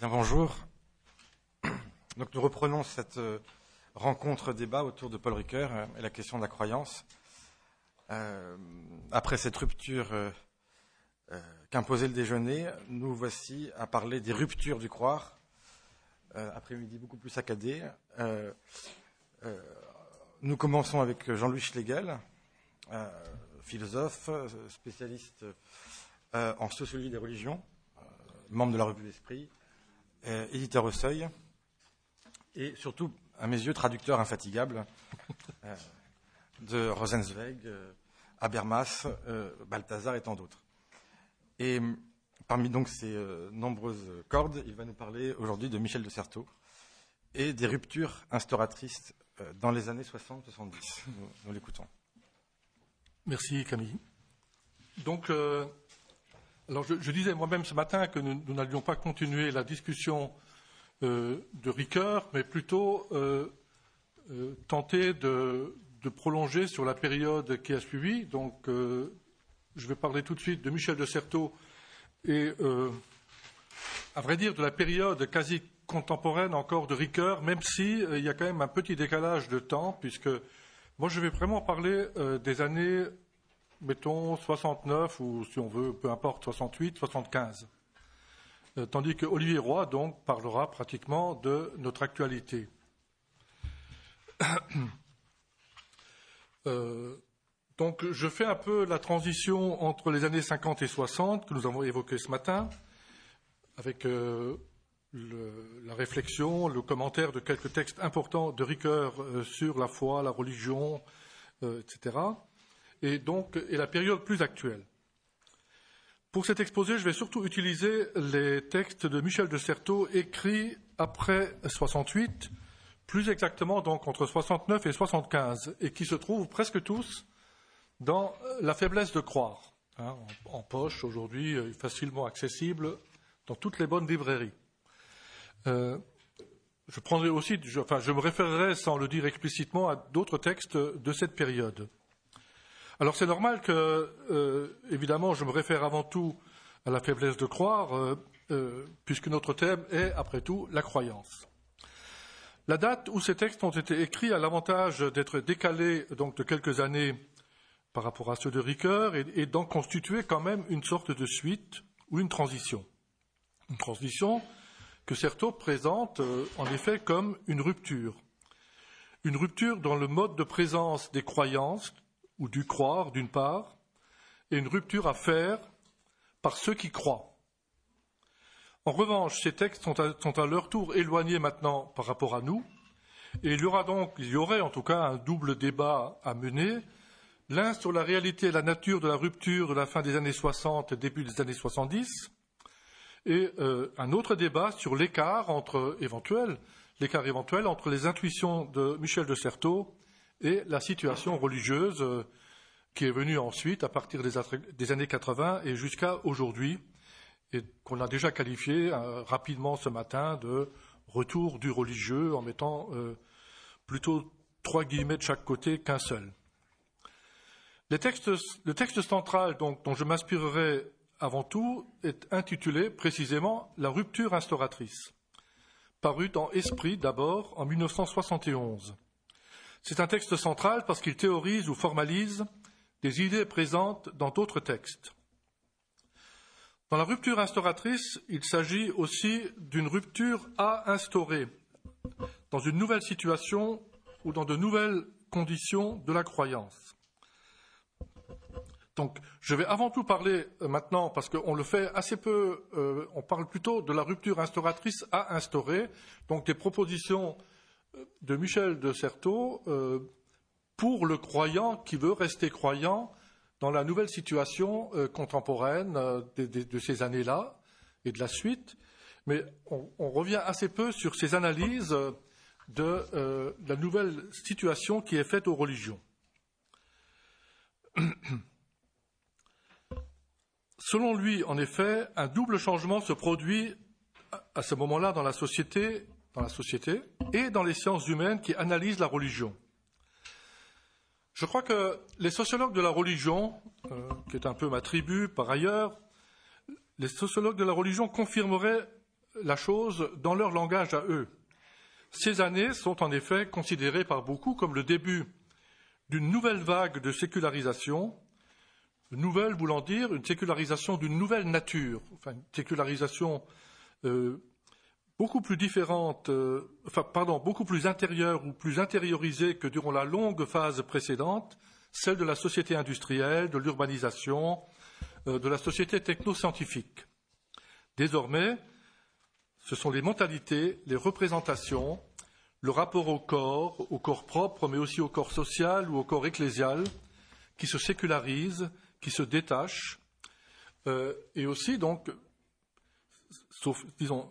Bien bonjour. Donc nous reprenons cette euh, rencontre-débat autour de Paul Ricoeur euh, et la question de la croyance. Euh, après cette rupture qu'imposait le déjeuner, nous voici à parler des ruptures du croire. Après-midi beaucoup plus saccadé. nous commençons avec Jean-Louis Schlegel, philosophe, spécialiste en sociologie des religions, membre de la Revue d'Esprit, euh, éditeur au seuil, et surtout, à mes yeux, traducteur infatigable euh, de Rosenzweig, euh, Habermas, Balthazar et tant d'autres. Et parmi donc ces nombreuses cordes, il va nous parler aujourd'hui de Michel de Certeau et des ruptures instauratrices dans les années 60-70. Nous, l'écoutons. Merci Camille. Donc, alors, je, disais moi-même ce matin que nous n'allions pas continuer la discussion euh, de Ricoeur, mais plutôt euh, euh, tenter de, prolonger sur la période qui a suivi. Donc, je vais parler tout de suite de Michel de Certeau et, à vrai dire, de la période quasi contemporaine encore de Ricoeur, même s'il si, y a quand même un petit décalage de temps, puisque moi, je vais vraiment parler des années mettons 69 ou si on veut, peu importe, 68, 75. Euh, tandis que Olivier Roy, donc, parlera pratiquement de notre actualité. Euh, donc, je fais un peu la transition entre les années 50 et 60 que nous avons évoquées ce matin, avec euh, la réflexion, le commentaire de quelques textes importants de Ricoeur sur la foi, la religion, etc et donc est la période plus actuelle. Pour cet exposé, je vais surtout utiliser les textes de Michel de Certeau écrits après 68, plus exactement donc entre 69 et 75, et qui se trouvent presque tous dans La faiblesse de croire, hein, en, poche aujourd'hui, euh, facilement accessible dans toutes les bonnes librairies. Euh, je je me référerai sans le dire explicitement à d'autres textes de cette période. Alors c'est normal que, euh, évidemment, je me réfère avant tout à la faiblesse de croire, euh, euh, puisque notre thème est, après tout, la croyance. La date où ces textes ont été écrits a l'avantage d'être décalés donc de quelques années par rapport à ceux de Ricoeur et, d'en constituer quand même une sorte de suite ou une transition. Une transition que Certo présente en effet comme une rupture. Une rupture dans le mode de présence des croyances ou du croire, d'une part, et une rupture à faire par ceux qui croient. En revanche, ces textes sont à, leur tour éloignés maintenant par rapport à nous, et il y aura donc, il y aurait en tout cas un double débat à mener, l'un sur la réalité et la nature de la rupture de la fin des années 60 et début des années 70, et euh, un autre débat sur l'écart entre éventuel, l'écart éventuel entre les intuitions de Michel de Certeau et la situation religieuse euh, qui est venue ensuite à partir des, années 80 et jusqu'à aujourd'hui, et qu'on a déjà qualifié euh, rapidement ce matin de retour du religieux en mettant euh, plutôt trois guillemets de chaque côté qu'un seul. le texte central dont je m'inspirerai avant tout est intitulé précisément La rupture instauratrice, paru dans Esprit d'abord en 1971. C'est un texte central parce qu'il théorise ou formalise des idées présentes dans d'autres textes. Dans la rupture instauratrice, il s'agit aussi d'une rupture à instaurer dans une nouvelle situation ou dans de nouvelles conditions de la croyance. Donc, je vais avant tout parler euh, maintenant, parce qu'on le fait assez peu, euh, on parle plutôt de la rupture instauratrice à instaurer, donc des propositions de Michel de Certeau euh, pour le croyant qui veut rester croyant dans la nouvelle situation euh, contemporaine euh, de, ces années-là et de la suite. Mais on, on, revient assez peu sur ces analyses de la nouvelle situation qui est faite aux religions. Selon lui, en effet, un double changement se produit à ce moment-là dans la société dans la société et dans les sciences humaines qui analysent la religion. Je crois que les sociologues de la religion, euh, qui est un peu ma tribu par ailleurs, les sociologues de la religion confirmeraient la chose dans leur langage à eux. Ces années sont en effet considérées par beaucoup comme le début d'une nouvelle vague de sécularisation, nouvelle voulant dire une sécularisation d'une nouvelle nature, enfin une sécularisation euh, beaucoup plus différente, euh, enfin, pardon, beaucoup plus intérieure ou plus intériorisée que durant la longue phase précédente, celle de la société industrielle, de l'urbanisation, euh, de la société technoscientifique. Désormais, ce sont les mentalités, les représentations, le rapport au corps, au corps propre, mais aussi au corps social ou au corps ecclésial, qui se sécularisent, qui se détachent, euh, et aussi donc, sauf, disons,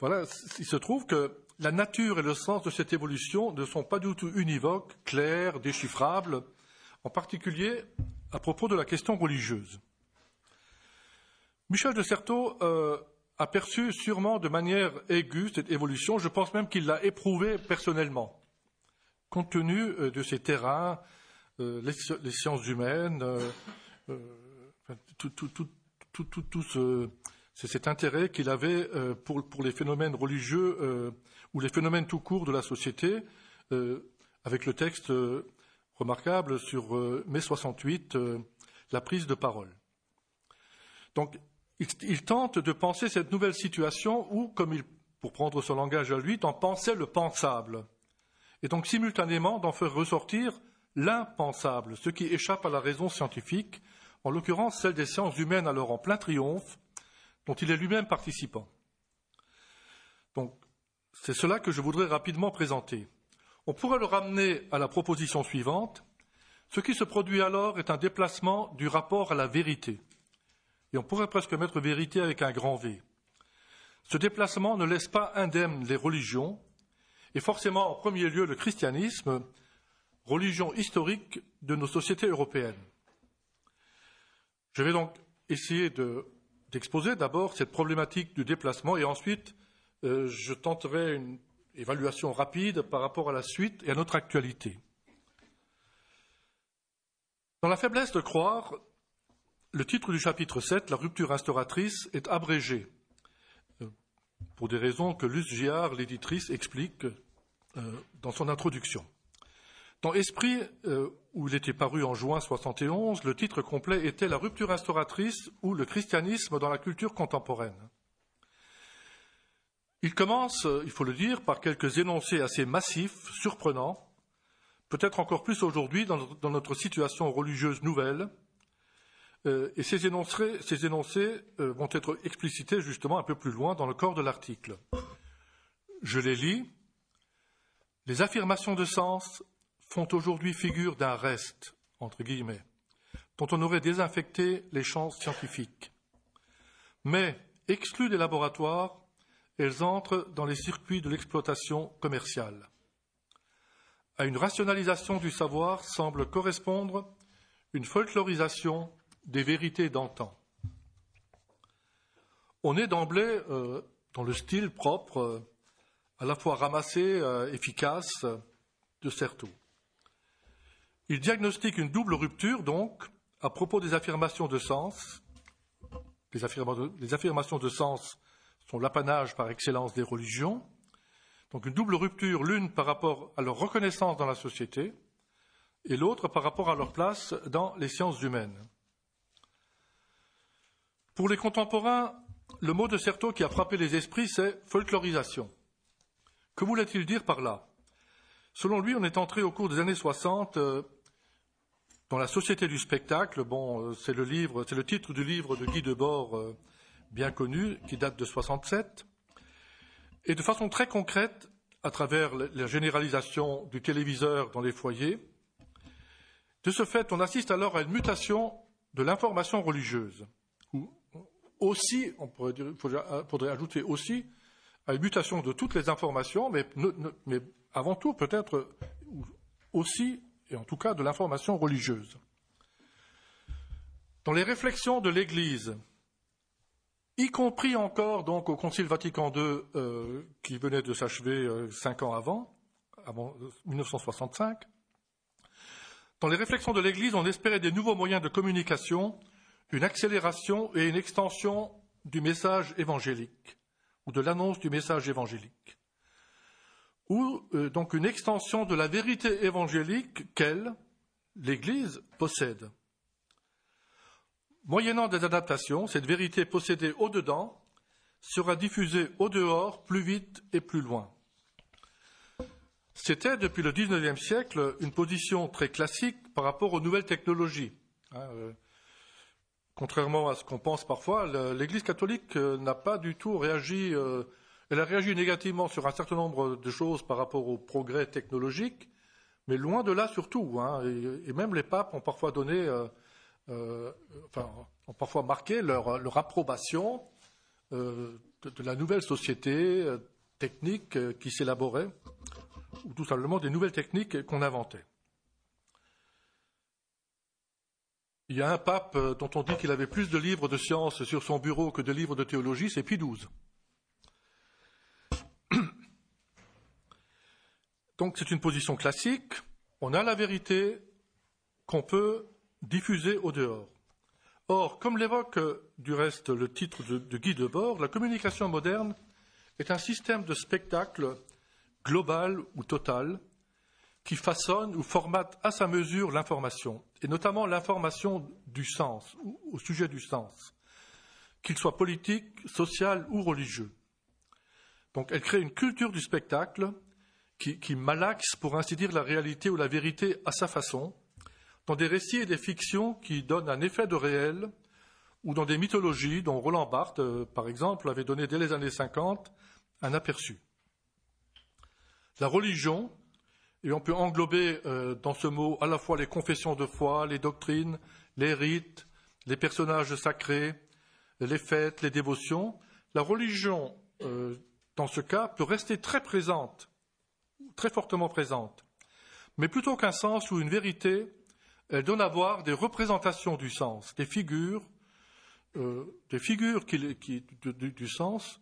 voilà, il se trouve que la nature et le sens de cette évolution ne sont pas du tout univoques, clairs, déchiffrables, en particulier à propos de la question religieuse. Michel de Certeau euh, a perçu sûrement de manière aiguë cette évolution, je pense même qu'il l'a éprouvée personnellement, compte tenu euh, de ses terrains, euh, les, sciences humaines, tout, tout ce, c'est cet intérêt qu'il avait euh, pour, les phénomènes religieux euh, ou les phénomènes tout court de la société, euh, avec le texte remarquable sur mai 68, la prise de parole. Donc, il tente de penser cette nouvelle situation où, comme pour prendre son langage à lui, d'en penser le pensable, et donc simultanément d'en faire ressortir l'impensable, ce qui échappe à la raison scientifique, en l'occurrence celle des sciences humaines alors en plein triomphe, dont il est lui-même participant. Donc, c'est cela que je voudrais rapidement présenter. On pourrait le ramener à la proposition suivante. Ce qui se produit alors est un déplacement du rapport à la vérité. Et on pourrait presque mettre vérité avec un grand V. Ce déplacement ne laisse pas indemne les religions, et forcément en premier lieu le christianisme, religion historique de nos sociétés européennes. Je vais donc essayer de d'exposer d'abord cette problématique du déplacement et ensuite euh, je tenterai une évaluation rapide par rapport à la suite et à notre actualité. Dans la faiblesse de croire, le titre du chapitre 7, La rupture instauratrice, est abrégé euh, pour des raisons que Luce Giard, l'éditrice, explique euh, dans son introduction. Dans Esprit, euh, où il était paru en juin 71, le titre complet était La rupture instauratrice ou le christianisme dans la culture contemporaine. Il commence, il faut le dire, par quelques énoncés assez massifs, surprenants, peut-être encore plus aujourd'hui dans, notre situation religieuse nouvelle. Euh, et ces énoncés, euh, vont être explicités justement un peu plus loin dans le corps de l'article. Je les lis. Les affirmations de sens, font aujourd'hui figure d'un reste, entre guillemets, dont on aurait désinfecté les champs scientifiques. Mais, exclues des laboratoires, elles entrent dans les circuits de l'exploitation commerciale. À une rationalisation du savoir semble correspondre une folklorisation des vérités d'antan. On est d'emblée euh, dans le style propre, euh, à la fois ramassé, euh, efficace, de Certo. Il diagnostique une double rupture, donc, à propos des affirmations de sens. Les, affirmations de sens sont l'apanage par excellence des religions. Donc une double rupture, l'une par rapport à leur reconnaissance dans la société et l'autre par rapport à leur place dans les sciences humaines. Pour les contemporains, le mot de Certeau qui a frappé les esprits, c'est folklorisation. Que voulait-il dire par là Selon lui, on est entré au cours des années 60 dans la société du spectacle, bon, euh, c'est le livre, c'est le titre du livre de Guy Debord, euh, bien connu, qui date de 67. Et de façon très concrète, à travers la généralisation du téléviseur dans les foyers, de ce fait, on assiste alors à une mutation de l'information religieuse, ou aussi, on pourrait dire, euh, ajouter aussi, à une mutation de toutes les informations, mais avant tout peut-être aussi et en tout cas de l'information religieuse. Dans les réflexions de l'Église, y compris encore donc au Concile Vatican II euh, qui venait de s'achever euh, cinq ans avant, avant 1965, euh, dans les réflexions de l'Église, on espérait des nouveaux moyens de communication, une accélération et une extension du message évangélique, ou de l'annonce du message évangélique ou euh, donc une extension de la vérité évangélique qu'elle, l'Église, possède. Moyennant des adaptations, cette vérité possédée au-dedans sera diffusée au-dehors plus vite et plus loin. C'était, depuis le XIXe siècle, une position très classique par rapport aux nouvelles technologies. Hein, euh. contrairement à ce qu'on pense parfois, l'Église catholique euh, n'a pas du tout réagi elle a réagi négativement sur un certain nombre de choses par rapport aux progrès technologiques, mais loin de là surtout. Hein. Et, même les papes ont parfois donné, euh, euh, enfin, ont parfois marqué leur, approbation euh, de, la nouvelle société technique qui s'élaborait, ou tout simplement des nouvelles techniques qu'on inventait. Il y a un pape dont on dit qu'il avait plus de livres de sciences sur son bureau que de livres de théologie, c'est Pie XII. Donc c'est une position classique. On a la vérité qu'on peut diffuser au dehors. Or, comme l'évoque euh, du reste le titre de, de Guy Debord, la communication moderne est un système de spectacle global ou total qui façonne ou formate à sa mesure l'information, et notamment l'information du sens, ou au sujet du sens, qu'il soit politique, social ou religieux. Donc elle crée une culture du spectacle qui, qui malaxe, pour ainsi dire, la réalité ou la vérité à sa façon, dans des récits et des fictions qui donnent un effet de réel, ou dans des mythologies dont Roland Barthes, euh, par exemple, avait donné dès les années 50 un aperçu. La religion, et on peut englober euh, dans ce mot à la fois les confessions de foi, les doctrines, les rites, les personnages sacrés, les fêtes, les dévotions, la religion, euh, dans ce cas, peut rester très présente très fortement présente. Mais plutôt qu'un sens ou une vérité, elle donne à voir des représentations du sens, des figures, euh, des figures du, sens,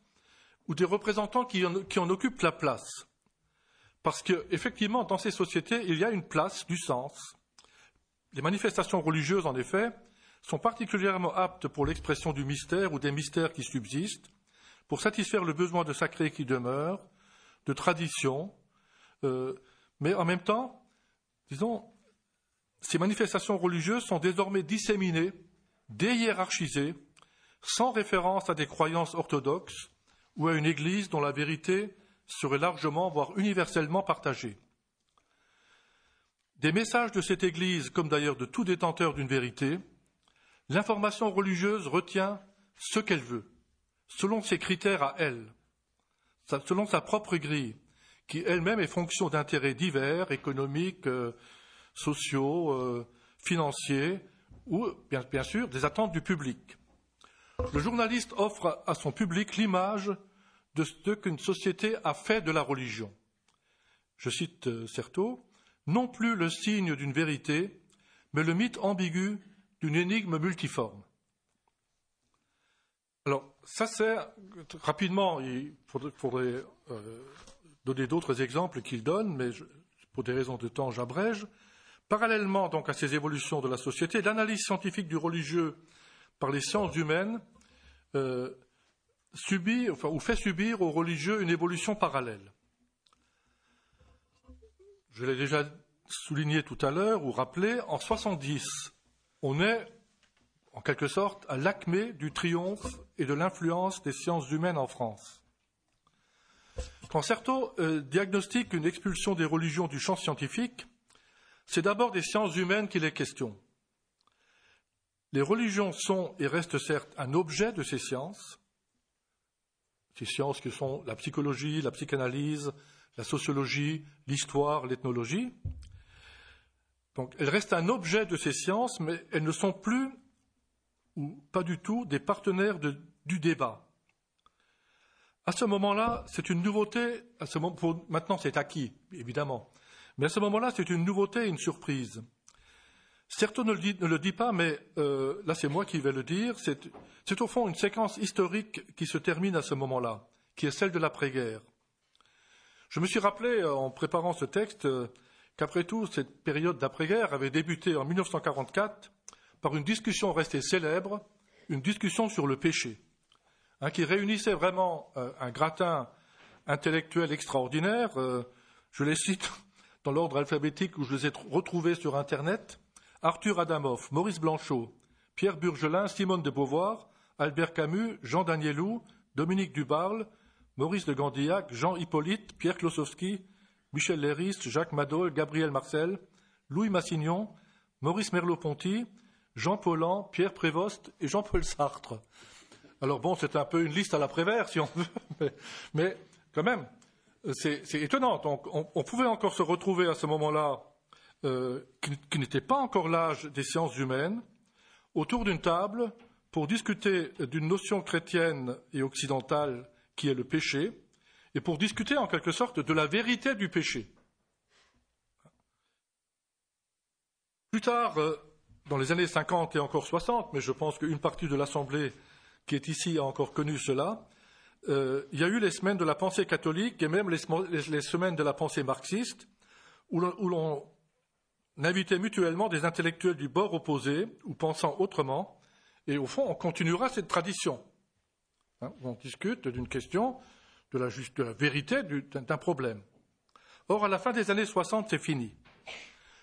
ou des représentants qui en, occupent la place. Parce qu'effectivement, dans ces sociétés, il y a une place du sens. Les manifestations religieuses, en effet, sont particulièrement aptes pour l'expression du mystère ou des mystères qui subsistent, pour satisfaire le besoin de sacré qui demeure, de tradition, euh, mais en même temps, disons, ces manifestations religieuses sont désormais disséminées, déhiérarchisées, sans référence à des croyances orthodoxes ou à une Église dont la vérité serait largement, voire universellement partagée. Des messages de cette Église, comme d'ailleurs de tout détenteur d'une vérité, l'information religieuse retient ce qu'elle veut, selon ses critères à elle, selon sa propre grille, qui elle-même est fonction d'intérêts divers, économiques, euh, sociaux, euh, financiers, ou bien, sûr des attentes du public. Le journaliste offre à son public l'image de ce qu'une société a fait de la religion. Je cite euh, Certeau, non plus le signe d'une vérité, mais le mythe ambigu d'une énigme multiforme. Alors, ça sert rapidement, il faudrait, donner d'autres exemples qu'il donne, mais pour des raisons de temps, j'abrège. Parallèlement donc à ces évolutions de la société, l'analyse scientifique du religieux par les sciences humaines euh, subit, ou fait subir aux religieux une évolution parallèle. Je l'ai déjà souligné tout à l'heure ou rappelé, en 70, on est en quelque sorte à l'acmé du triomphe et de l'influence des sciences humaines en France. Concerto euh, diagnostique une expulsion des religions du champ scientifique, c'est d'abord des sciences humaines qui est question. Les religions sont et restent certes un objet de ces sciences, ces sciences que sont la psychologie, la psychanalyse, la sociologie, l'histoire, l'ethnologie. Donc elles restent un objet de ces sciences, mais elles ne sont plus, ou pas du tout, des partenaires du débat. À ce moment-là, c'est une nouveauté. À ce moment, pour, maintenant, c'est acquis, évidemment. Mais à ce moment-là, c'est une nouveauté, une surprise. Certains ne le, disent pas, mais euh, là, c'est moi qui vais le dire. C'est au fond une séquence historique qui se termine à ce moment-là, qui est celle de l'après-guerre. Je me suis rappelé, euh, en préparant ce texte, euh, qu'après tout, cette période d'après-guerre avait débuté en 1944 par une discussion restée célèbre, une discussion sur le péché. Hein, qui réunissait vraiment euh, un gratin intellectuel extraordinaire. Euh, je les cite dans l'ordre alphabétique où je les ai retrouvés sur Internet. Arthur Adamoff, Maurice Blanchot, Pierre Burgelin, Simone de Beauvoir, Albert Camus, Jean Danielou, Dominique Dubarle, Maurice de Gandillac, Jean Hippolyte, Pierre Klosowski, Michel Léris, Jacques Madol, Gabriel Marcel, Louis Massignon, Maurice Merleau-Ponty, Jean Paulan, Pierre Prévost et Jean-Paul Sartre. Alors bon, c'est un peu une liste à l'après-vert, si on veut, mais, quand même, euh, c'est étonnant. on, pouvait encore se retrouver à ce moment-là, euh, qui, qui n'était pas encore l'âge des sciences humaines, autour d'une table pour discuter d'une notion chrétienne et occidentale qui est le péché, et pour discuter en quelque sorte de la vérité du péché. Plus tard, euh, dans les années 50 et encore 60, mais je pense qu'une partie de l'Assemblée qui est ici a encore connu cela, euh, il y a eu les semaines de la pensée catholique et même les, semaines de la pensée marxiste, où l'on invitait mutuellement des intellectuels du bord opposé ou pensant autrement, et au fond, on continuera cette tradition. Hein, on discute d'une question, de la, juste, de la vérité d'un problème. Or, à la fin des années 60, c'est fini.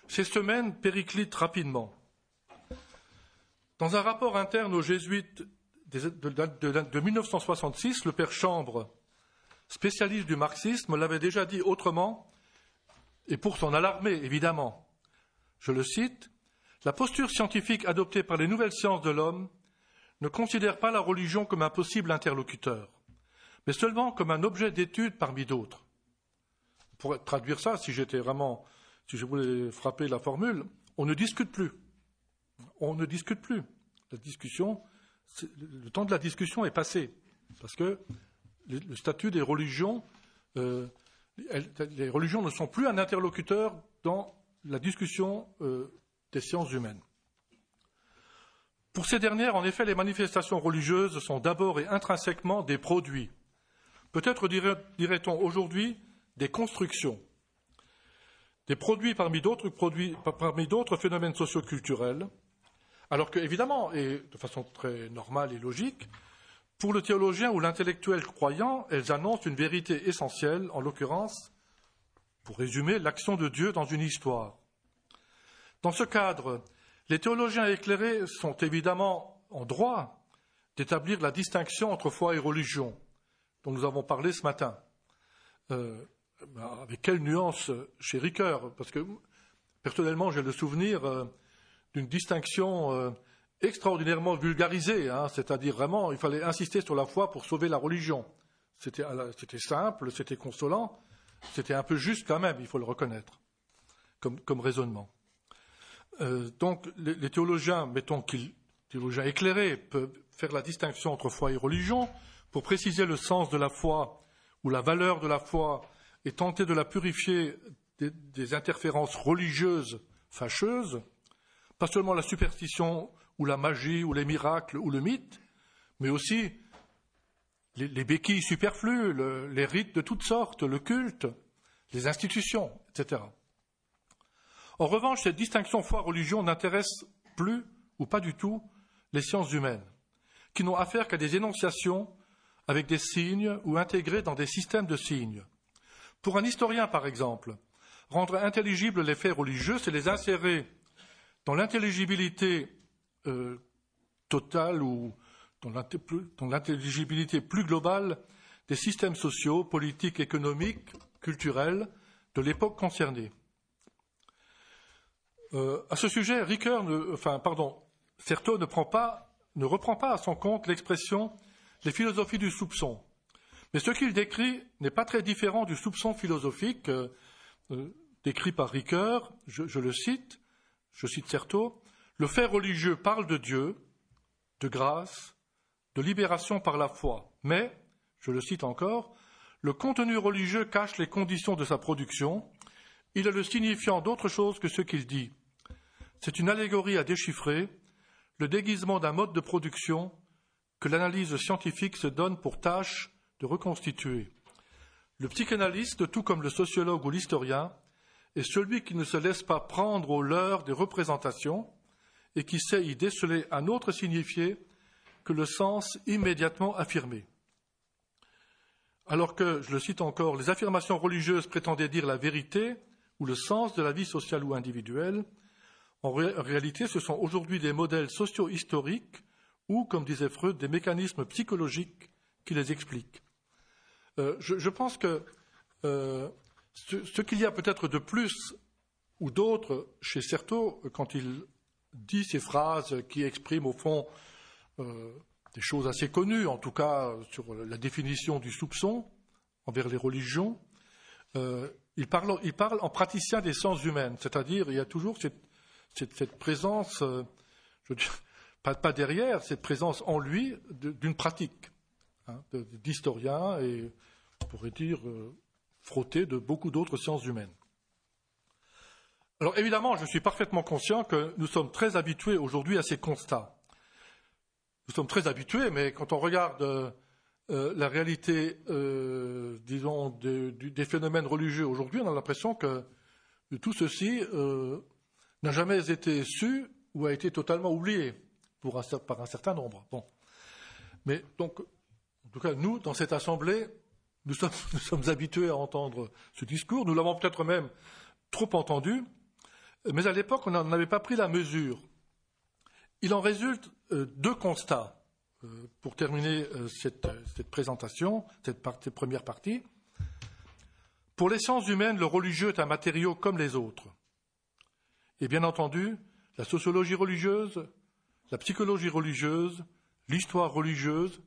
Ces semaines périclitent rapidement. Dans un rapport interne aux jésuites de, 1966, le père Chambre, spécialiste du marxisme, l'avait déjà dit autrement, et pour s'en alarmer, évidemment. Je le cite, La posture scientifique adoptée par les nouvelles sciences de l'homme ne considère pas la religion comme un possible interlocuteur, mais seulement comme un objet d'étude parmi d'autres. Pour traduire ça, si j'étais vraiment, si je voulais frapper la formule, on ne discute plus. On ne discute plus. La discussion le temps de la discussion est passé, parce que le, statut des religions, euh, les religions ne sont plus un interlocuteur dans la discussion euh, des sciences humaines. Pour ces dernières, en effet, les manifestations religieuses sont d'abord et intrinsèquement des produits, peut-être dirait-on aujourd'hui des constructions, des produits parmi d'autres phénomènes socioculturels, alors que, évidemment, et de façon très normale et logique, pour le théologien ou l'intellectuel croyant, elles annoncent une vérité essentielle, en l'occurrence, pour résumer, l'action de Dieu dans une histoire. Dans ce cadre, les théologiens éclairés sont évidemment en droit d'établir la distinction entre foi et religion, dont nous avons parlé ce matin. Euh, ben, avec quelle nuance euh, chez Ricoeur Parce que personnellement, j'ai le souvenir euh, d'une distinction euh, extraordinairement vulgarisée, hein. c'est-à-dire vraiment, il fallait insister sur la foi pour sauver la religion. Euh, c'était simple, c'était consolant, c'était un peu juste quand même, il faut le reconnaître, comme, raisonnement. Euh, donc les, théologiens, mettons qu'ils, théologiens éclairés, peuvent faire la distinction entre foi et religion pour préciser le sens de la foi ou la valeur de la foi et tenter de la purifier des interférences religieuses fâcheuses pas seulement la superstition ou la magie ou les miracles ou le mythe, mais aussi les, béquilles superflues, les rites de toutes sortes, le culte, les institutions, etc. En revanche, cette distinction foi-religion n'intéresse plus ou pas du tout les sciences humaines, qui n'ont affaire qu'à des énonciations avec des signes ou intégrées dans des systèmes de signes. Pour un historien, par exemple, rendre intelligibles les faits religieux, c'est les insérer dans l'intelligibilité euh, totale ou dans l'intelligibilité plus globale des systèmes sociaux, politiques, économiques, culturels de l'époque concernée. Euh, à ce sujet, Ricoeur, ne, enfin, pardon, ne, prend pas, ne reprend pas à son compte l'expression les philosophies du soupçon. Mais ce qu'il décrit n'est pas très différent du soupçon philosophique euh, décrit par Ricoeur, je le cite, je cite Certeau, le fait religieux parle de Dieu, de grâce, de libération par la foi, mais, je le cite encore, le contenu religieux cache les conditions de sa production, il est le signifiant d'autre chose que ce qu'il dit. C'est une allégorie à déchiffrer, le déguisement d'un mode de production que l'analyse scientifique se donne pour tâche de reconstituer. Le psychanalyste, tout comme le sociologue ou l'historien, est celui qui ne se laisse pas prendre au leurre des représentations et qui sait y déceler un autre signifié que le sens immédiatement affirmé. Alors que, je le cite encore, les affirmations religieuses prétendaient dire la vérité ou le sens de la vie sociale ou individuelle, en, réalité ce sont aujourd'hui des modèles socio-historiques ou, comme disait Freud, des mécanismes psychologiques qui les expliquent. Euh, je, pense que euh, ce, qu'il y a peut-être de plus ou d'autre chez Certeau, euh, quand il dit ces phrases qui expriment au fond euh, des choses assez connues, en tout cas euh, sur la définition du soupçon envers les religions, il, parle, il, parle, en praticien des sens humains, c'est-à-dire il y a toujours cette, présence, je pas, pas, derrière, cette présence en lui d'une pratique, hein, d'historien et on pourrait dire frotté de beaucoup d'autres sciences humaines. Alors évidemment, je suis parfaitement conscient que nous sommes très habitués aujourd'hui à ces constats. Nous sommes très habitués, mais quand on regarde euh, euh, la réalité, euh, disons, des phénomènes religieux aujourd'hui, on a l'impression que tout ceci n'a jamais été su ou a été totalement oublié pour par un certain nombre. Bon. Mais donc, en tout cas, nous, dans cette assemblée, Nous sommes, habitués à entendre ce discours, nous l'avons peut-être même trop entendu, mais à l'époque, on n'en avait pas pris la mesure. Il en résulte euh, deux constats euh, pour terminer euh, cette, présentation, cette, cette première partie. Pour les sciences humaines, le religieux est un matériau comme les autres. Et bien entendu, la sociologie religieuse, la psychologie religieuse, l'histoire religieuse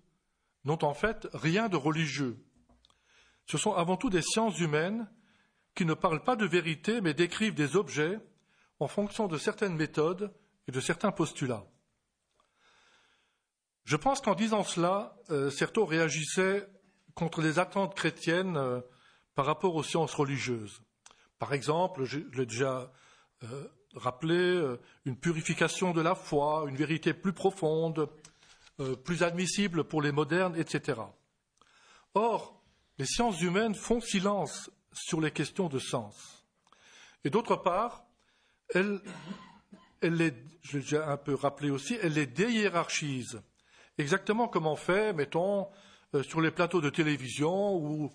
n'ont en fait rien de religieux. Ce sont avant tout des sciences humaines qui ne parlent pas de vérité mais décrivent des objets en fonction de certaines méthodes et de certains postulats. Je pense qu'en disant cela, euh, réagissait contre les attentes chrétiennes euh, par rapport aux sciences religieuses. Par exemple, je, l'ai déjà euh, rappelé, euh, une purification de la foi, une vérité plus profonde, plus admissible pour les modernes, etc. Or, les sciences humaines font silence sur les questions de sens. Et d'autre part, elles, les, je l'ai un peu rappelé aussi, elles les déhiérarchisent. Exactement comme on fait, mettons, euh, sur les plateaux de télévision où,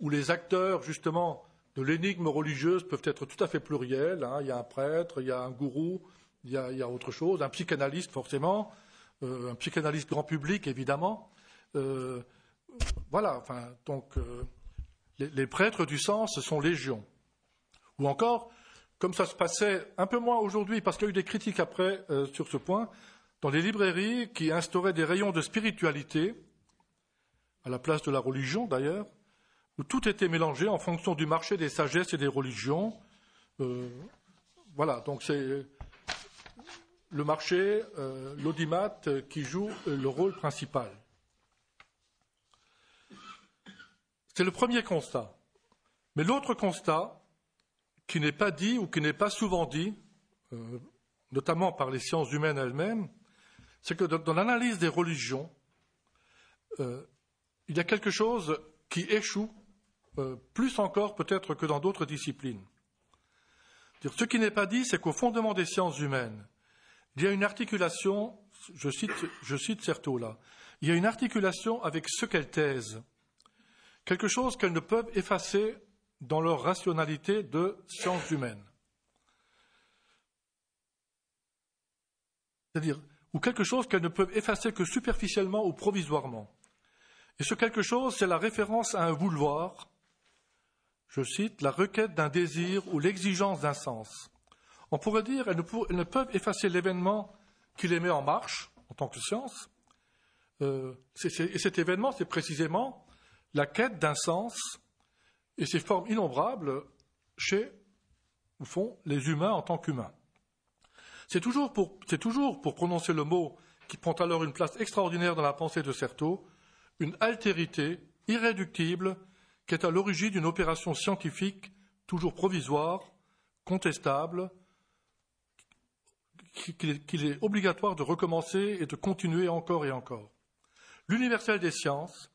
où les acteurs, justement, de l'énigme religieuse peuvent être tout à fait pluriels. Hein. Il y a un prêtre, il y a un gourou, il y a, autre chose, un psychanalyste forcément, euh, un psychanalyste grand public évidemment. Euh, voilà, enfin, donc euh, les, prêtres du sens, sont légions. Ou encore, comme ça se passait un peu moins aujourd'hui, parce qu'il y a eu des critiques après euh, sur ce point, dans les librairies qui instauraient des rayons de spiritualité, à la place de la religion d'ailleurs, où tout était mélangé en fonction du marché des sagesses et des religions. Euh, voilà, donc c'est le marché, l'audimat qui joue le rôle principal. C'est le premier constat. Mais l'autre constat, qui n'est pas dit ou qui n'est pas souvent dit, euh, notamment par les sciences humaines elles-mêmes, c'est que dans, l'analyse des religions, euh, il y a quelque chose qui échoue, euh, plus encore peut-être que dans d'autres disciplines. ce qui n'est pas dit, c'est qu'au fondement des sciences humaines, il y a une articulation, je cite, je cite là, il y a une articulation avec ce qu'elles thèse quelque chose qu'elles ne peuvent effacer dans leur rationalité de sciences humaines. C'est-à-dire, ou quelque chose qu'elles ne peuvent effacer que superficiellement ou provisoirement. Et ce quelque chose, c'est la référence à un vouloir, je cite, la requête d'un désir ou l'exigence d'un sens. On pourrait dire, qu'elles ne, peuvent effacer l'événement qui les met en marche, en tant que science. Euh, et cet événement, c'est précisément la quête d'un sens et ses formes innombrables chez, au fond, les humains en tant qu'humains. C'est toujours, pour, prononcer le mot qui prend alors une place extraordinaire dans la pensée de Certeau, une altérité irréductible qui est à l'origine d'une opération scientifique toujours provisoire, contestable, qu'il est obligatoire de recommencer et de continuer encore et encore. L'universel des sciences,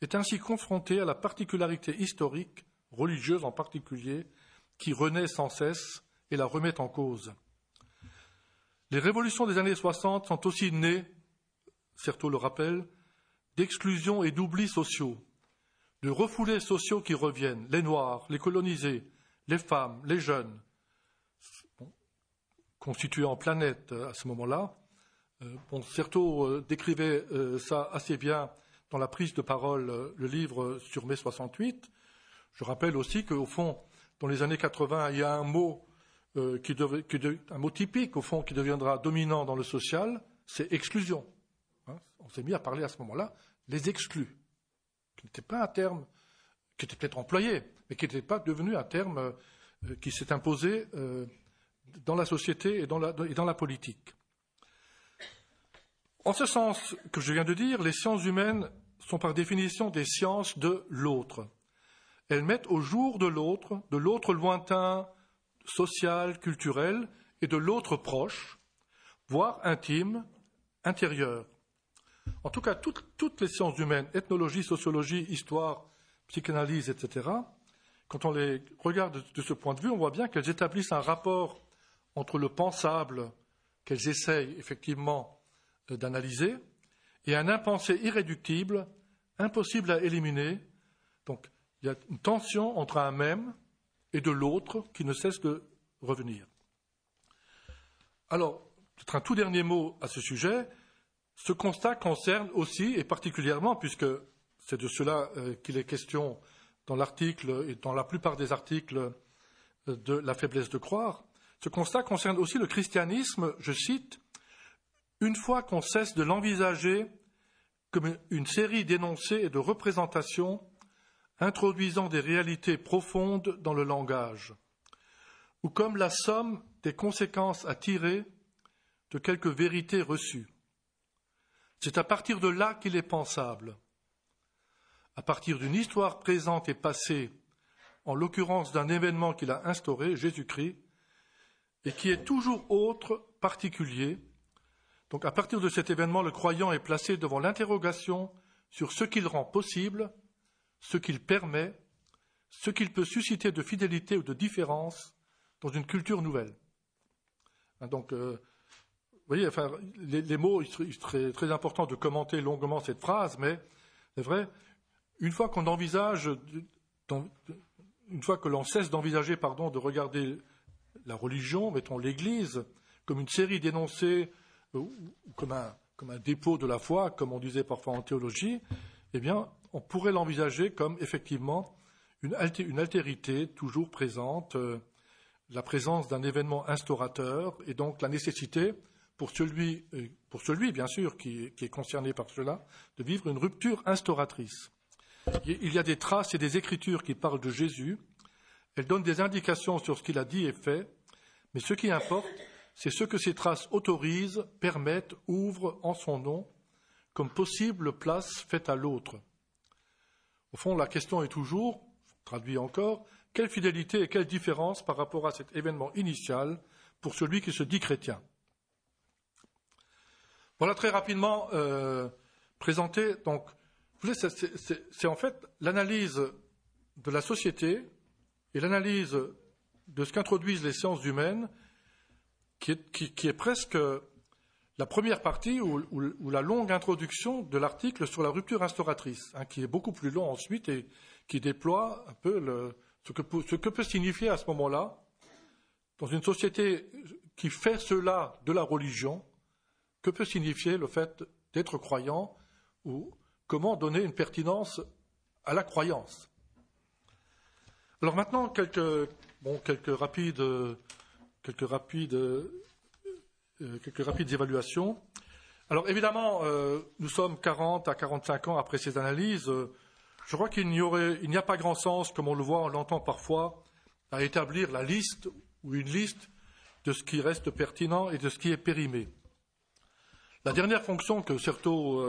est ainsi confronté à la particularité historique, religieuse en particulier, qui renaît sans cesse et la remet en cause. Les révolutions des années 60 sont aussi nées, Certeau le rappelle, d'exclusions et d'oublis sociaux, de refoulés sociaux qui reviennent, les Noirs, les colonisés, les femmes, les jeunes, constitués en planète euh, à ce moment-là. Euh, bon, euh, décrivait ça assez bien dans la prise de parole euh, le livre sur mai 68. Je rappelle aussi qu'au fond, dans les années 80, il y a un mot, euh, qui, un mot typique, au fond, qui deviendra dominant dans le social, c'est exclusion. Hein, on s'est mis à parler à ce moment-là les exclus, qui n'était pas un terme qui était peut-être employé, mais qui n'était pas devenu un terme euh, qui s'est imposé dans la société et dans la politique. En ce sens que je viens de dire, les sciences humaines sont par définition des sciences de l'autre. Elles mettent au jour de l'autre, de l'autre lointain, social, culturel, et de l'autre proche, voire intime, intérieur. En tout cas, toutes, les sciences humaines, ethnologie, sociologie, histoire, psychanalyse, etc., quand on les regarde de ce point de vue, on voit bien qu'elles établissent un rapport entre le pensable qu'elles essayent effectivement euh, d'analyser, et un impensé irréductible, impossible à éliminer. Donc, il y a une tension entre un même et de l'autre qui ne cesse de revenir. Alors, peut-être un tout dernier mot à ce sujet. Ce constat concerne aussi et particulièrement, puisque c'est de cela euh, qu'il est question dans l'article et dans la plupart des articles euh, de la faiblesse de croire, ce constat concerne aussi le christianisme, je cite, une fois qu'on cesse de l'envisager comme une série d'énoncés et de représentations, introduisant des réalités profondes dans le langage, ou comme la somme des conséquences à tirer de quelques vérités reçues. C'est à partir de là qu'il est pensable. À partir d'une histoire présente et passée, en l'occurrence d'un événement qu'il a instauré, Jésus-Christ, et qui est toujours autre, particulier, donc à partir de cet événement, le croyant est placé devant l'interrogation sur ce qu'il rend possible, ce qu'il permet, ce qu'il peut susciter de fidélité ou de différence dans une culture nouvelle. Hein, donc, euh, vous voyez, enfin, les, mots, il serait, il serait, très important de commenter longuement cette phrase, mais c'est vrai, une fois qu'on envisage, une fois que l'on cesse d'envisager, pardon, de regarder la religion, mettons l'Église, comme une série d'énoncés ou comme un, dépôt de la foi, comme on disait parfois en théologie, eh bien, on pourrait l'envisager comme effectivement une, altérité toujours présente, euh, la présence d'un événement instaurateur et donc la nécessité pour celui, euh, pour celui bien sûr, qui, qui, est concerné par cela, de vivre une rupture instauratrice. Il y a des traces et des écritures qui parlent de Jésus. Elles donnent des indications sur ce qu'il a dit et fait, mais ce qui importe, c'est ce que ces traces autorisent, permettent, ouvrent en son nom comme possible place faite à l'autre. Au fond, la question est toujours, traduit encore, quelle fidélité et quelle différence par rapport à cet événement initial pour celui qui se dit chrétien Voilà très rapidement euh, présenté. Donc, c'est en fait l'analyse de la société et l'analyse de ce qu'introduisent les sciences humaines qui est, presque la première partie ou, la longue introduction de l'article sur la rupture instauratrice, hein, qui est beaucoup plus long ensuite et qui déploie un peu ce, que, peut signifier à ce moment-là, dans une société qui fait cela de la religion, que peut signifier le fait d'être croyant ou comment donner une pertinence à la croyance. Alors maintenant, quelques, quelques rapides quelques rapides, euh, euh, quelques rapides évaluations. Alors évidemment, euh, nous sommes 40 à 45 ans après ces analyses. je crois qu'il n'y a pas grand sens, comme on le voit, on l'entend parfois, à établir la liste ou une liste de ce qui reste pertinent et de ce qui est périmé. La dernière fonction que Certo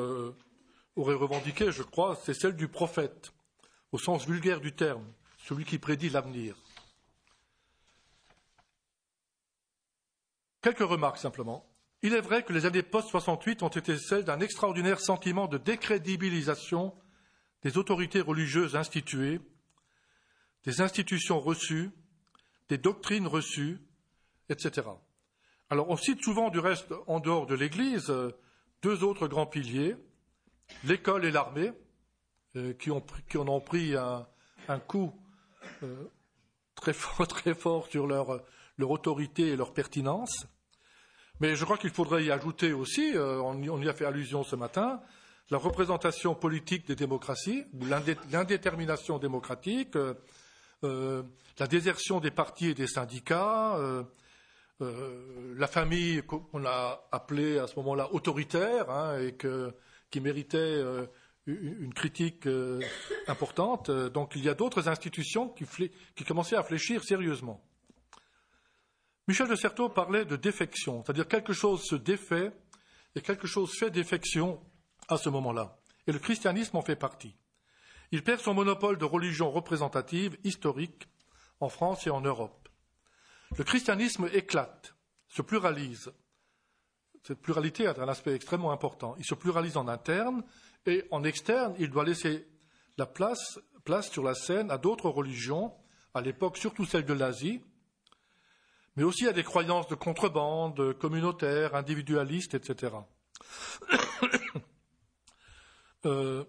aurait revendiquée, je crois, c'est celle du prophète, au sens vulgaire du terme, celui qui prédit l'avenir. Quelques remarques simplement. Il est vrai que les années post-68 ont été celles d'un extraordinaire sentiment de décrédibilisation des autorités religieuses instituées, des institutions reçues, des doctrines reçues, etc. Alors on cite souvent du reste, en dehors de l'Église, euh, deux autres grands piliers, l'école et l'armée, euh, qui, ont, qui en ont pris un, coup euh, très, fort, très fort sur leur leur autorité et leur pertinence. Mais je crois qu'il faudrait y ajouter aussi, euh, on, y, a fait allusion ce matin, la représentation politique des démocraties, l'indétermination démocratique, euh, euh, la désertion des partis et des syndicats, la famille qu'on a appelée à ce moment-là autoritaire hein, et qui méritait une critique importante. Donc il y a d'autres institutions qui, qui commençaient à fléchir sérieusement. Michel de Certeau parlait de défection, c'est-à-dire quelque chose se défait et quelque chose fait défection à ce moment-là. Et le christianisme en fait partie. Il perd son monopole de religion représentative historique en France et en Europe. Le christianisme éclate, se pluralise. Cette pluralité a un aspect extrêmement important. Il se pluralise en interne et en externe, il doit laisser la place, place sur la scène à d'autres religions, à l'époque surtout celle de l'Asie, mais aussi à des croyances de contrebande, communautaires, individualistes, etc. Euh,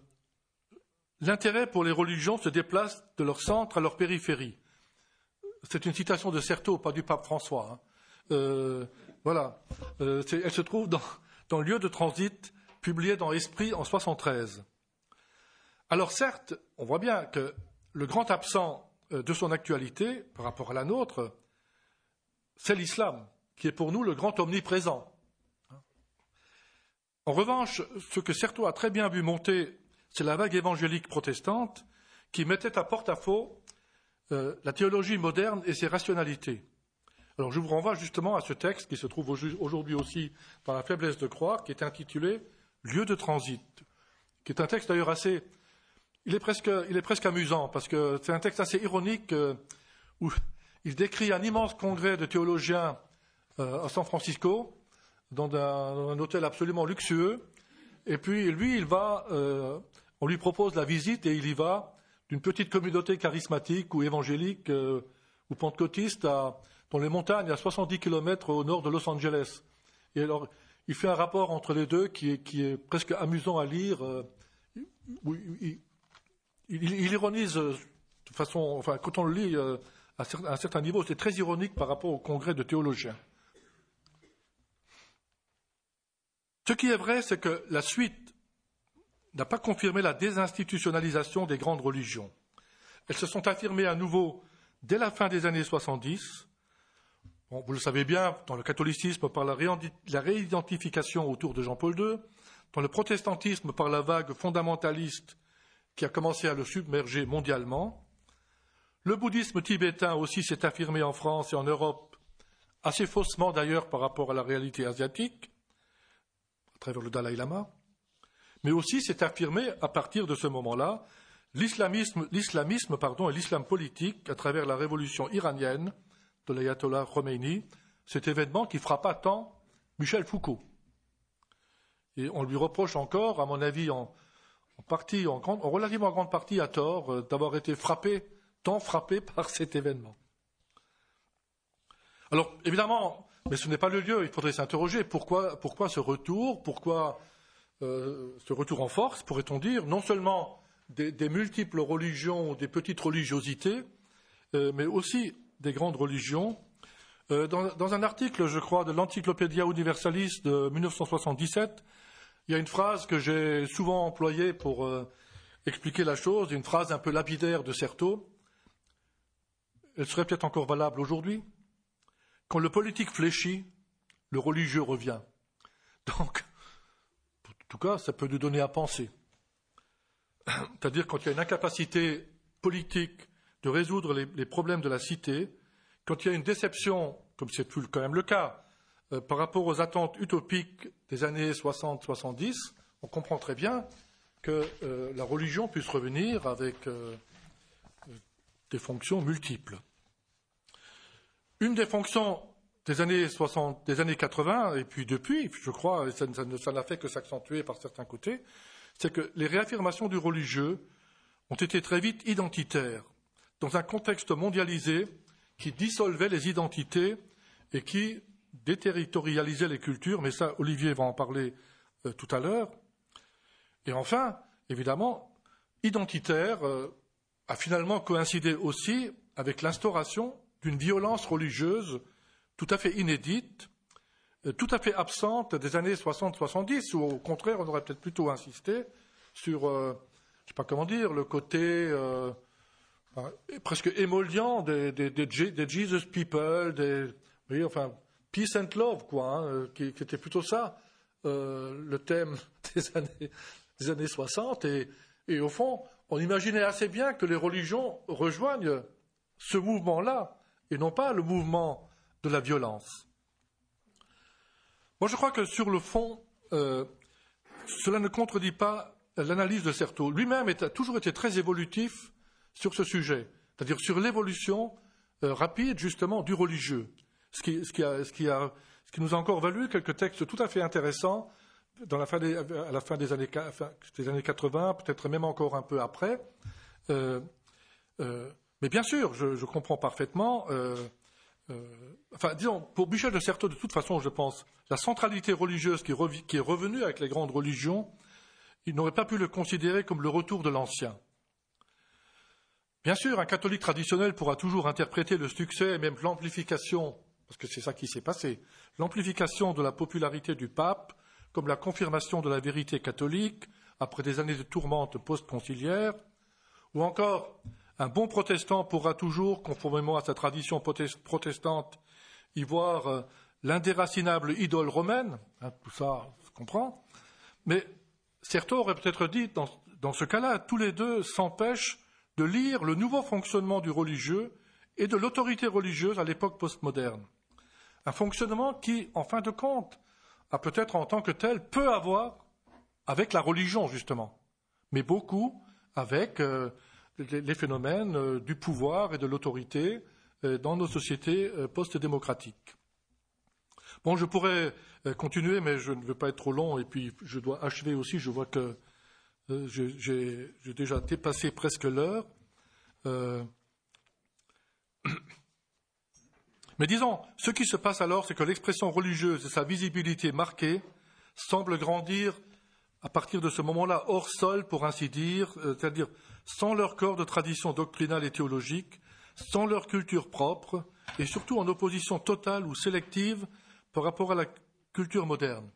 l'intérêt pour les religions se déplace de leur centre à leur périphérie. C'est une citation de Certeau, pas du pape François. Hein. Euh, voilà. Euh, elle se trouve dans, dans Lieu de transit, publié dans Esprit en 73. Alors certes, on voit bien que le grand absent de son actualité par rapport à la nôtre, c'est l'islam, qui est pour nous le grand omniprésent. En revanche, ce que Certo a très bien vu monter, c'est la vague évangélique protestante qui mettait à porte-à-faux euh, la théologie moderne et ses rationalités. Alors je vous renvoie justement à ce texte qui se trouve aujourd'hui aussi dans la faiblesse de croire, qui est intitulé Lieu de transit, qui est un texte d'ailleurs assez... Il est, presque, il est presque amusant, parce que c'est un texte assez ironique euh, où il décrit un immense congrès de théologiens euh, à San Francisco, dans un, hôtel absolument luxueux. Et puis lui, il va, euh, on lui propose la visite et il y va d'une petite communauté charismatique ou évangélique euh, ou pentecôtiste dans les montagnes à 70 km au nord de Los Angeles. Et alors, il fait un rapport entre les deux qui est, presque amusant à lire. Il, il, ironise de façon, enfin, quand on le lit, à un certain niveau, c'est très ironique par rapport au congrès de théologiens. Ce qui est vrai, c'est que la suite n'a pas confirmé la désinstitutionnalisation des grandes religions. Elles se sont affirmées à nouveau dès la fin des années 70. Bon, vous le savez bien, dans le catholicisme, par la réidentification autour de Jean-Paul II, dans le protestantisme, par la vague fondamentaliste qui a commencé à le submerger mondialement, le bouddhisme tibétain aussi s'est affirmé en France et en Europe, assez faussement d'ailleurs par rapport à la réalité asiatique, à travers le Dalai Lama, mais aussi s'est affirmé à partir de ce moment-là l'islamisme, pardon, et l'islam politique à travers la révolution iranienne de l'ayatollah Khomeini, cet événement qui frappa tant Michel Foucault. Et on lui reproche encore, à mon avis, en, partie, en, en relativement grande partie à tort, euh, d'avoir été frappé tant frappé par cet événement. Alors, évidemment, mais ce n'est pas le lieu, il faudrait s'interroger pourquoi, ce retour, pourquoi euh, ce retour en force, pourrait-on dire, non seulement des, multiples religions, des petites religiosités, euh, mais aussi des grandes religions. Euh, dans, un article, je crois, de l'Encyclopédia Universalis de 1977, il y a une phrase que j'ai souvent employée pour expliquer la chose, une phrase un peu lapidaire de Certeau, elle serait peut-être encore valable aujourd'hui. Quand le politique fléchit, le religieux revient. Donc, en tout cas, ça peut nous donner à penser. C'est-à-dire quand il y a une incapacité politique de résoudre les, problèmes de la cité, quand il y a une déception, comme c'est quand même le cas, euh, par rapport aux attentes utopiques des années 60-70, on comprend très bien que euh, la religion puisse revenir avec euh, des fonctions multiples. Une des fonctions des années 60, des années 80, et puis depuis, je crois, et ça, n'a fait que s'accentuer par certains côtés, c'est que les réaffirmations du religieux ont été très vite identitaires, dans un contexte mondialisé qui dissolvait les identités et qui déterritorialisait les cultures, mais ça, Olivier va en parler euh, tout à l'heure. Et enfin, évidemment, identitaire euh, a finalement coïncidé aussi avec l'instauration d'une violence religieuse tout à fait inédite, euh, tout à fait absente des années 60-70, ou au contraire, on aurait peut-être plutôt insisté sur, euh, je ne sais pas comment dire, le côté euh, presque émollient des, Jesus people, des, enfin, peace and love, quoi, hein, qui, était plutôt ça, le thème des années, 60. et au fond, on imaginait assez bien que les religions rejoignent ce mouvement-là et non pas le mouvement de la violence. Moi, je crois que sur le fond, euh, cela ne contredit pas l'analyse de Certeau. Lui-même a toujours été très évolutif sur ce sujet, c'est-à-dire sur l'évolution euh, rapide, justement, du religieux, ce qui, ce, qui ce, qui a, ce qui, nous a encore valu quelques textes tout à fait intéressants dans la fin à la fin des années, fin, des années 80, peut-être même encore un peu après. Euh, euh mais bien sûr, je, comprends parfaitement. Euh, euh, enfin, disons, pour Bichel de Certeau, de toute façon, je pense, la centralité religieuse qui, qui est revenue avec les grandes religions, il n'aurait pas pu le considérer comme le retour de l'ancien. Bien sûr, un catholique traditionnel pourra toujours interpréter le succès et même l'amplification, parce que c'est ça qui s'est passé, l'amplification de la popularité du pape comme la confirmation de la vérité catholique après des années de tourmente post-conciliaire, ou encore un bon protestant pourra toujours, conformément à sa tradition protestante, y voir euh, l'indéracinable idole romaine, hein, tout ça, je comprend, mais certes aurait peut-être dit, dans, ce cas-là, tous les deux s'empêchent de lire le nouveau fonctionnement du religieux et de l'autorité religieuse à l'époque postmoderne. Un fonctionnement qui, en fin de compte, a peut-être en tant que tel peu à voir avec la religion, justement, mais beaucoup avec euh, les phénomènes euh, du pouvoir et de l'autorité euh, dans nos sociétés euh, post-démocratiques. Bon, je pourrais continuer, mais je ne veux pas être trop long, et puis je dois achever aussi, je vois que j'ai déjà dépassé presque l'heure. Mais disons, ce qui se passe alors, c'est que l'expression religieuse et sa visibilité marquée semblent grandir à partir de ce moment-là hors sol, pour ainsi dire, c'est-à-dire sans leur corps de tradition doctrinale et théologique, sans leur culture propre, et surtout en opposition totale ou sélective par rapport à la culture moderne.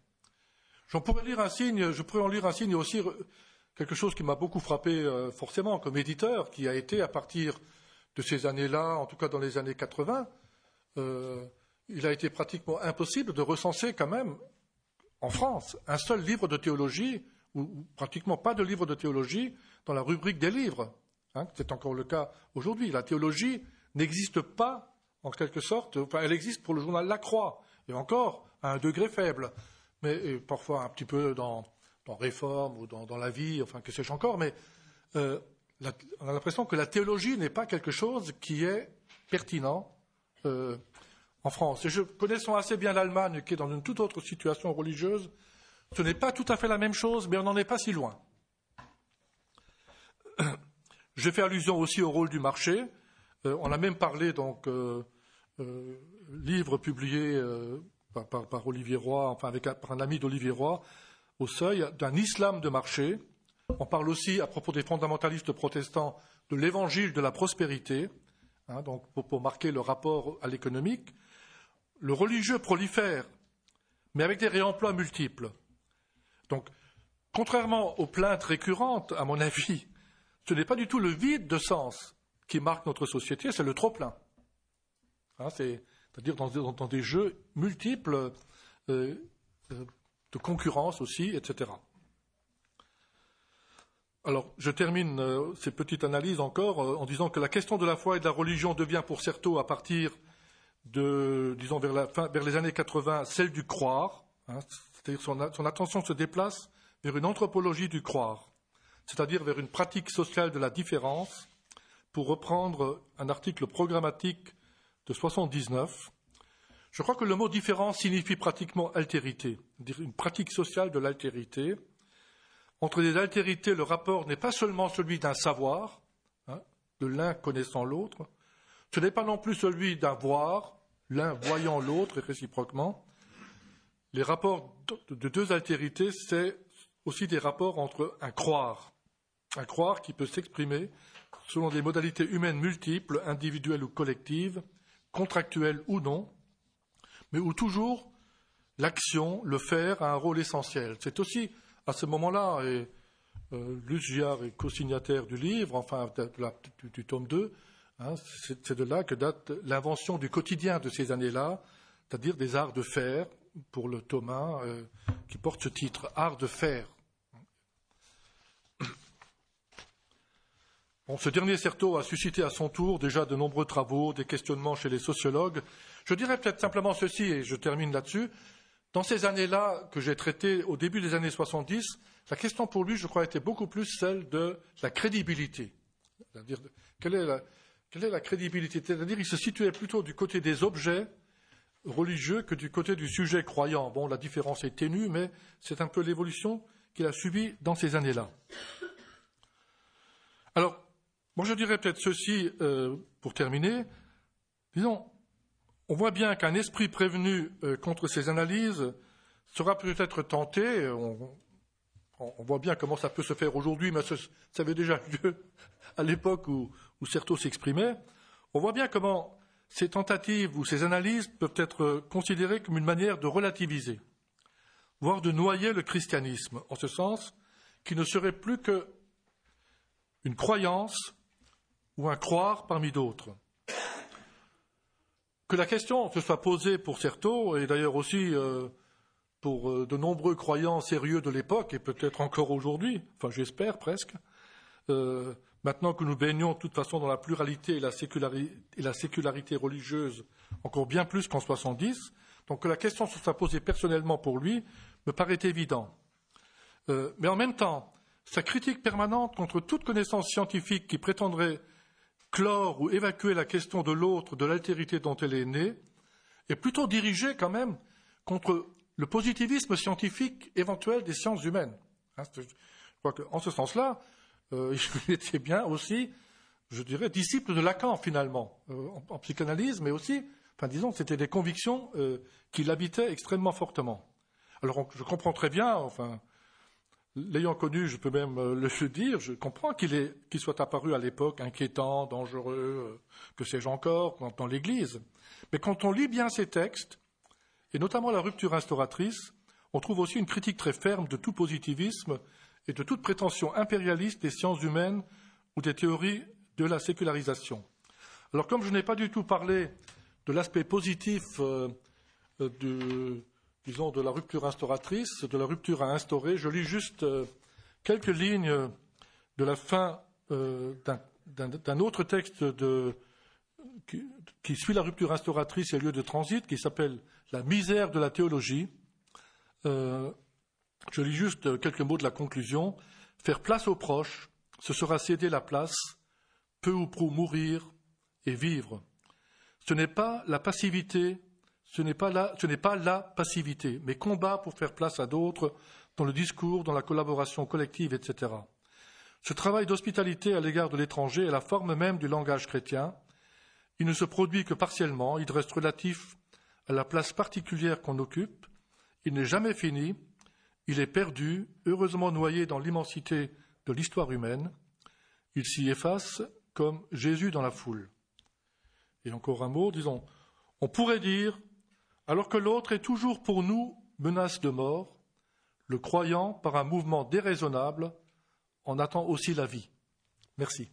J'en pourrais lire un signe, je pourrais en lire un signe aussi quelque chose qui m'a beaucoup frappé euh, forcément comme éditeur, qui a été à partir de ces années-là, en tout cas dans les années 80, euh, il a été pratiquement impossible de recenser quand même en France un seul livre de théologie, ou pratiquement pas de livre de théologie, dans la rubrique des livres. Hein, c'est encore le cas aujourd'hui. La théologie n'existe pas, en quelque sorte, enfin, elle existe pour le journal La Croix, et encore à un degré faible, mais parfois un petit peu dans, Réforme ou dans, la vie, enfin que sais-je encore, mais euh, on a l'impression que la théologie n'est pas quelque chose qui est pertinent euh, en France. Et je connaissons assez bien l'Allemagne, qui est dans une toute autre situation religieuse. Ce n'est pas tout à fait la même chose, mais on n'en est pas si loin. J'ai fait allusion aussi au rôle du marché. Euh, on a même parlé, donc, euh, euh livre publié euh, par, Olivier Roy, enfin, avec, par un ami d'Olivier Roy, au seuil, d'un islam de marché. On parle aussi, à propos des fondamentalistes protestants, de l'évangile de la prospérité, hein, donc pour, pour marquer le rapport à l'économique. Le religieux prolifère, mais avec des réemplois multiples. Donc, contrairement aux plaintes récurrentes, à mon avis, ce n'est pas du tout le vide de sens qui marque notre société, c'est le trop-plein. Hein, c'est-à-dire dans, des jeux multiples euh, euh, de concurrence aussi, etc. Alors, je termine euh, ces petites analyses encore en disant que la question de la foi et de la religion devient pour certains à partir de, disons, vers, la fin, les années 80, celle du croire. Hein, c'est-à-dire que son attention se déplace vers une anthropologie du croire c'est-à-dire vers une pratique sociale de la différence, pour reprendre un article programmatique de 79. Je crois que le mot différence signifie pratiquement altérité, une pratique sociale de l'altérité. Entre les altérités, le rapport n'est pas seulement celui d'un savoir, hein, de l'un connaissant l'autre, ce n'est pas non plus celui d'un voir, l'un voyant l'autre et réciproquement. Les rapports de deux altérités, c'est aussi des rapports entre un croire, à croire qui peut s'exprimer selon des modalités humaines multiples, individuelles ou collectives, contractuelles ou non, mais où toujours l'action, le faire, a un rôle essentiel. C'est aussi à ce moment-là, et euh, Luciard est co-signataire du livre, enfin du, tome 2, hein, c'est de là que date l'invention du quotidien de ces années-là, c'est-à-dire des arts de fer, pour le tome 1, euh, qui porte ce titre, Arts de fer. ce dernier certo a suscité à son tour déjà de nombreux travaux, des questionnements chez les sociologues. Je dirais peut-être simplement ceci, et je termine là-dessus. Dans ces années-là que j'ai traitées au début des années 70, la question pour lui, je crois, était beaucoup plus celle de la crédibilité. quelle est la, crédibilité C'est-à-dire, il se situait plutôt du côté des objets religieux que du côté du sujet croyant. Bon, la différence est ténue, mais c'est un peu l'évolution qu'il a subie dans ces années-là. Alors, je dirais peut-être ceci euh, pour terminer. Disons, on voit bien qu'un esprit prévenu euh, contre ces analyses sera peut-être tenté. On, voit bien comment ça peut se faire aujourd'hui, mais ça, avait déjà lieu à l'époque où, où s'exprimait. On voit bien comment ces tentatives ou ces analyses peuvent être considérées comme une manière de relativiser, voire de noyer le christianisme, en ce sens qui ne serait plus qu'une croyance ou croire parmi d'autres. Que la question se soit posée pour Certo et d'ailleurs aussi euh, pour euh, de nombreux croyants sérieux de l'époque, et peut-être encore aujourd'hui, enfin j'espère presque, euh, maintenant que nous baignons de toute façon dans la pluralité et la, sécularité, religieuse encore bien plus qu'en 70, donc que la question se soit posée personnellement pour lui me paraît évident. mais en même temps, sa critique permanente contre toute connaissance scientifique qui prétendrait clore ou évacuer la question de l'autre, de l'altérité dont elle est née, est plutôt dirigé quand même contre le positivisme scientifique éventuel des sciences humaines. Hein, je crois qu'en ce sens-là, euh, il était bien aussi, je dirais, disciple de Lacan finalement, euh, en, psychanalyse, mais aussi, enfin disons, c'était des convictions euh, qui l'habitaient extrêmement fortement. Alors je comprends très bien, enfin, L'ayant connu, je peux même euh, le dire, je comprends qu'il soit apparu à l'époque inquiétant, dangereux, euh, que sais-je encore, dans l'Église. Mais quand on lit bien ces textes, et notamment la rupture instauratrice, on trouve aussi une critique très ferme de tout positivisme et de toute prétention impérialiste des sciences humaines ou des théories de la sécularisation. Alors comme je n'ai pas du tout parlé de l'aspect positif euh, du disons, de la rupture instauratrice, de la rupture à instaurer. Je lis juste euh, quelques lignes de la fin euh, d'un autre texte qui, suit la rupture instauratrice et lieu de transit, qui s'appelle La misère de la théologie. Euh, je lis juste quelques mots de la conclusion. Faire place aux proches, ce sera céder la place, peu ou prou mourir et vivre. Ce n'est pas la passivité ce n'est pas, la, pas passivité, mais combat pour faire place à d'autres dans le discours, dans la collaboration collective, etc. Ce travail d'hospitalité à l'égard de l'étranger est la forme même du langage chrétien. Il ne se produit que partiellement, il reste relatif à la place particulière qu'on occupe, il n'est jamais fini, il est perdu, heureusement noyé dans l'immensité de l'histoire humaine, il s'y efface comme Jésus dans la foule. Et encore un mot, disons, on pourrait dire alors que l'autre est toujours pour nous menace de mort, le croyant, par un mouvement déraisonnable, en attend aussi la vie. Merci.